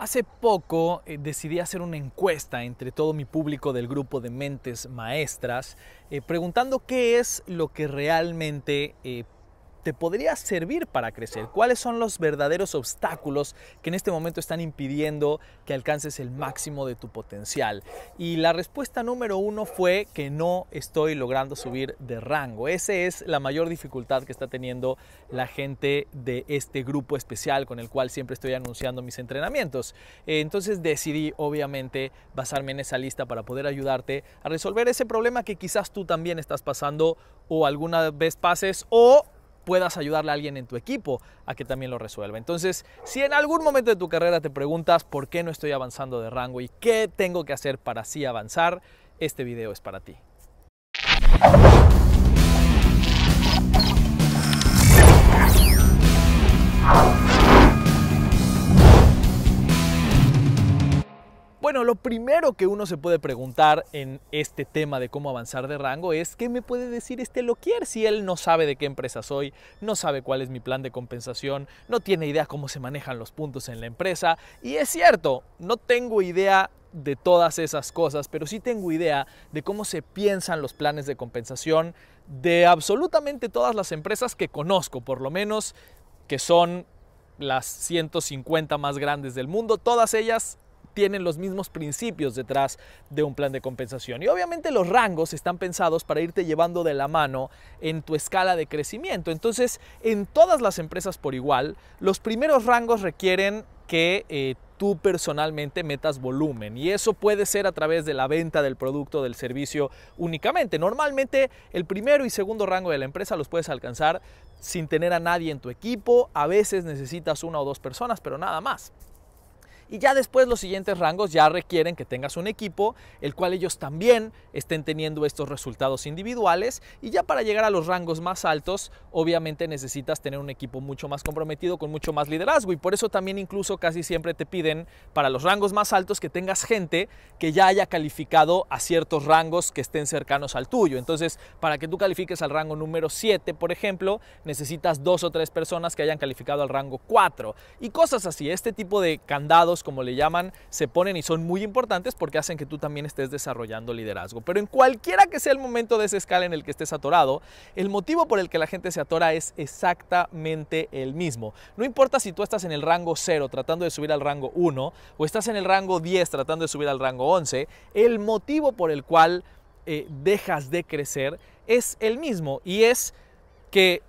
Hace poco eh, decidí hacer una encuesta entre todo mi público del grupo de mentes maestras, eh, preguntando qué es lo que realmente eh, te podría servir para crecer? ¿Cuáles son los verdaderos obstáculos que en este momento están impidiendo que alcances el máximo de tu potencial? Y la respuesta número uno fue que no estoy logrando subir de rango. Esa es la mayor dificultad que está teniendo la gente de este grupo especial con el cual siempre estoy anunciando mis entrenamientos. Eh, entonces decidí obviamente basarme en esa lista para poder ayudarte a resolver ese problema que quizás tú también estás pasando o alguna vez pases o puedas ayudarle a alguien en tu equipo a que también lo resuelva. Entonces, si en algún momento de tu carrera te preguntas por qué no estoy avanzando de rango y qué tengo que hacer para así avanzar, este video es para ti. lo primero que uno se puede preguntar en este tema de cómo avanzar de rango es qué me puede decir este loquier si él no sabe de qué empresa soy, no sabe cuál es mi plan de compensación, no tiene idea cómo se manejan los puntos en la empresa. Y es cierto, no tengo idea de todas esas cosas, pero sí tengo idea de cómo se piensan los planes de compensación de absolutamente todas las empresas que conozco, por lo menos que son las 150 más grandes del mundo, todas ellas tienen los mismos principios detrás de un plan de compensación. Y obviamente los rangos están pensados para irte llevando de la mano en tu escala de crecimiento. Entonces, en todas las empresas por igual, los primeros rangos requieren que eh, tú personalmente metas volumen y eso puede ser a través de la venta del producto del servicio únicamente. Normalmente el primero y segundo rango de la empresa los puedes alcanzar sin tener a nadie en tu equipo, a veces necesitas una o dos personas, pero nada más. Y ya después los siguientes rangos ya requieren que tengas un equipo, el cual ellos también estén teniendo estos resultados individuales. Y ya para llegar a los rangos más altos, obviamente necesitas tener un equipo mucho más comprometido, con mucho más liderazgo. Y por eso también incluso casi siempre te piden para los rangos más altos que tengas gente que ya haya calificado a ciertos rangos que estén cercanos al tuyo. Entonces, para que tú califiques al rango número 7, por ejemplo, necesitas dos o tres personas que hayan calificado al rango 4. Y cosas así, este tipo de candados como le llaman, se ponen y son muy importantes porque hacen que tú también estés desarrollando liderazgo. Pero en cualquiera que sea el momento de esa escala en el que estés atorado, el motivo por el que la gente se atora es exactamente el mismo. No importa si tú estás en el rango 0 tratando de subir al rango 1 o estás en el rango 10 tratando de subir al rango 11, el motivo por el cual eh, dejas de crecer es el mismo y es que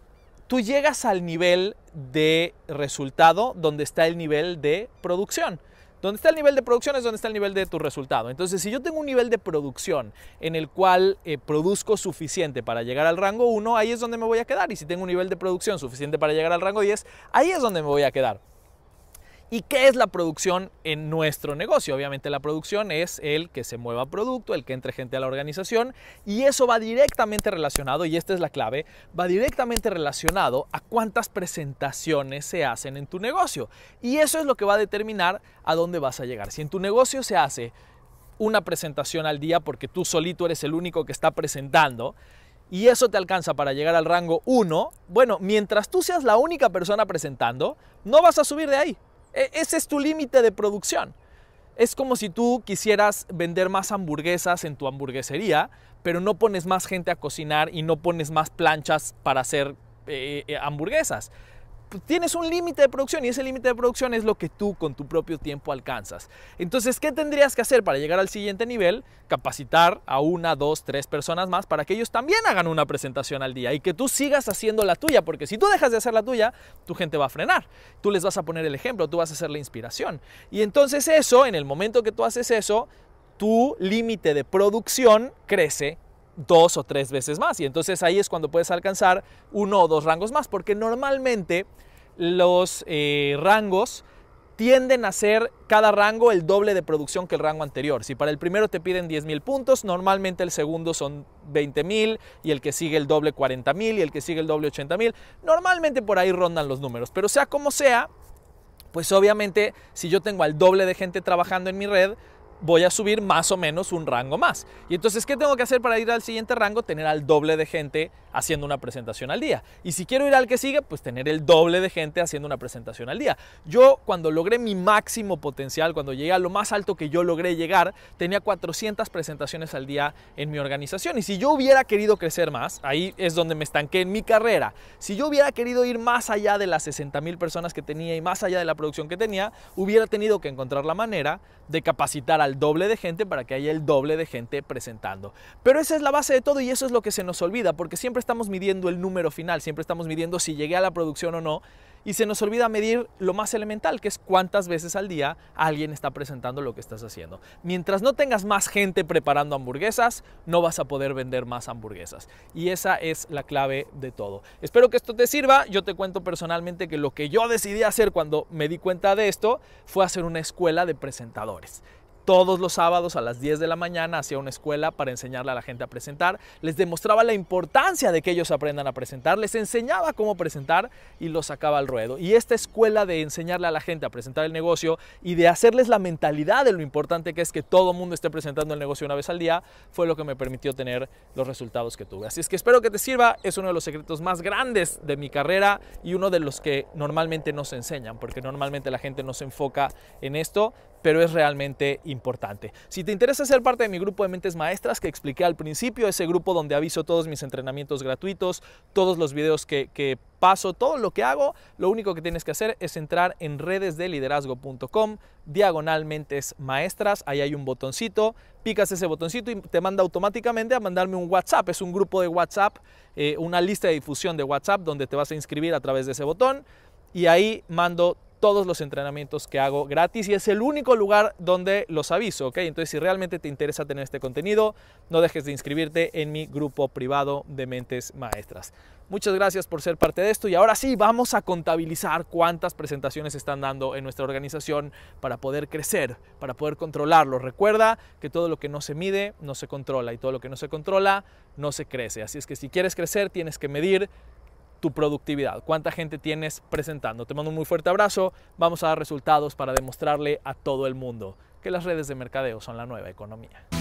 tú llegas al nivel de resultado donde está el nivel de producción. Donde está el nivel de producción es donde está el nivel de tu resultado. Entonces, si yo tengo un nivel de producción en el cual eh, produzco suficiente para llegar al rango 1, ahí es donde me voy a quedar. Y si tengo un nivel de producción suficiente para llegar al rango 10, ahí es donde me voy a quedar. ¿Y qué es la producción en nuestro negocio? Obviamente la producción es el que se mueva producto, el que entre gente a la organización y eso va directamente relacionado, y esta es la clave, va directamente relacionado a cuántas presentaciones se hacen en tu negocio. Y eso es lo que va a determinar a dónde vas a llegar. Si en tu negocio se hace una presentación al día porque tú solito eres el único que está presentando, y eso te alcanza para llegar al rango 1, bueno, mientras tú seas la única persona presentando, no vas a subir de ahí. E, ese es tu límite de producción. Es como si tú quisieras vender más hamburguesas en tu hamburguesería, pero no pones más gente a cocinar y no pones más planchas para hacer eh, eh, hamburguesas. Pues, tienes un límite de producción y ese límite de producción es lo que tú con tu propio tiempo alcanzas. Entonces, ¿qué tendrías que hacer para llegar al siguiente nivel? Capacitar a una, dos, tres personas más para que ellos también hagan una presentación al día y que tú sigas haciendo la tuya, porque si tú dejas de hacer la tuya, tu gente va a frenar. Tú les vas a poner el ejemplo, tú vas a ser la inspiración. Y entonces eso, en el momento que tú haces eso, tu límite de producción crece dos o tres veces más. Y entonces ahí es cuando puedes alcanzar uno o dos rangos más, porque normalmente los eh, rangos tienden a ser cada rango el doble de producción que el rango anterior. Si para el primero te piden 10.000 puntos, normalmente el segundo son 20.000 y el que sigue el doble 40.000 y el que sigue el doble 80.000. Normalmente por ahí rondan los números, pero sea como sea, pues obviamente si yo tengo al doble de gente trabajando en mi red, voy a subir más o menos un rango más. Y entonces, ¿qué tengo que hacer para ir al siguiente rango? Tener al doble de gente haciendo una presentación al día. Y si quiero ir al que sigue, pues tener el doble de gente haciendo una presentación al día. Yo cuando logré mi máximo potencial, cuando llegué a lo más alto que yo logré llegar, tenía 400 presentaciones al día en mi organización. Y si yo hubiera querido crecer más, ahí es donde me estanqué en mi carrera. Si yo hubiera querido ir más allá de las 60,000 personas que tenía y más allá de la producción que tenía, hubiera tenido que encontrar la manera de capacitar al doble de gente para que haya el doble de gente presentando. Pero esa es la base de todo y eso es lo que se nos olvida, porque siempre estamos midiendo el número final, siempre estamos midiendo si llegué a la producción o no, y se nos olvida medir lo más elemental, que es cuántas veces al día alguien está presentando lo que estás haciendo. Mientras no tengas más gente preparando hamburguesas, no vas a poder vender más hamburguesas. Y esa es la clave de todo. Espero que esto te sirva. Yo te cuento personalmente que lo que yo decidí hacer cuando me di cuenta de esto fue hacer una escuela de presentadores todos los sábados a las 10 de la mañana hacía una escuela para enseñarle a la gente a presentar. Les demostraba la importancia de que ellos aprendan a presentar, les enseñaba cómo presentar y los sacaba al ruedo. Y esta escuela de enseñarle a la gente a presentar el negocio y de hacerles la mentalidad de lo importante que es que todo mundo esté presentando el negocio una vez al día fue lo que me permitió tener los resultados que tuve. Así es que espero que te sirva, es uno de los secretos más grandes de mi carrera y uno de los que normalmente no se enseñan, porque normalmente la gente no se enfoca en esto, pero es realmente importante. Si te interesa ser parte de mi grupo de mentes maestras que expliqué al principio, ese grupo donde aviso todos mis entrenamientos gratuitos, todos los videos que, paso, todo lo que hago, lo único que tienes que hacer es entrar en redesdeliderazgo.com, diagonal mentes maestras, ahí hay un botoncito, picas ese botoncito y te manda automáticamente a mandarme un WhatsApp, es un grupo de WhatsApp, eh, una lista de difusión de WhatsApp donde te vas a inscribir a través de ese botón y ahí mando todos los entrenamientos que hago gratis y es el único lugar donde los aviso, ¿ok? Entonces si realmente te interesa tener este contenido, no dejes de inscribirte en mi grupo privado de mentes maestras. Muchas gracias por ser parte de esto y ahora sí, vamos a contabilizar cuántas presentaciones están dando en nuestra organización para poder crecer, para poder controlarlo. Recuerda que todo lo que no se mide no se controla y todo lo que no se controla no se crece. Así es que si quieres crecer tienes que medir tu productividad, cuánta gente tienes presentando. Te mando un muy fuerte abrazo, vamos a dar resultados para demostrarle a todo el mundo que las redes de mercadeo son la nueva economía.